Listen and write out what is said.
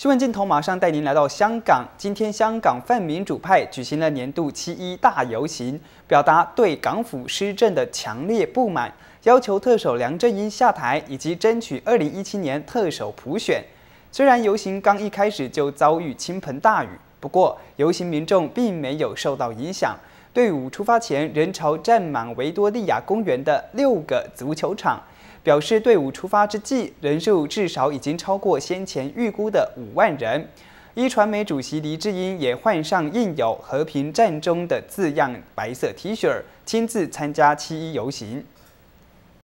新闻镜头马上带您来到香港。今天，香港泛民主派举行了年度七一大游行，表达对港府施政的强烈不满，要求特首梁振英下台，以及争取二零一七年特首普选。虽然游行刚一开始就遭遇倾盆大雨，不过游行民众并没有受到影响。队伍出发前，人潮占满维多利亚公园的六个足球场。表示队伍出发之际，人数至少已经超过先前预估的五万人。一传媒主席黎智英也换上印有“和平战中”的字样白色 T 恤，亲自参加七一游行。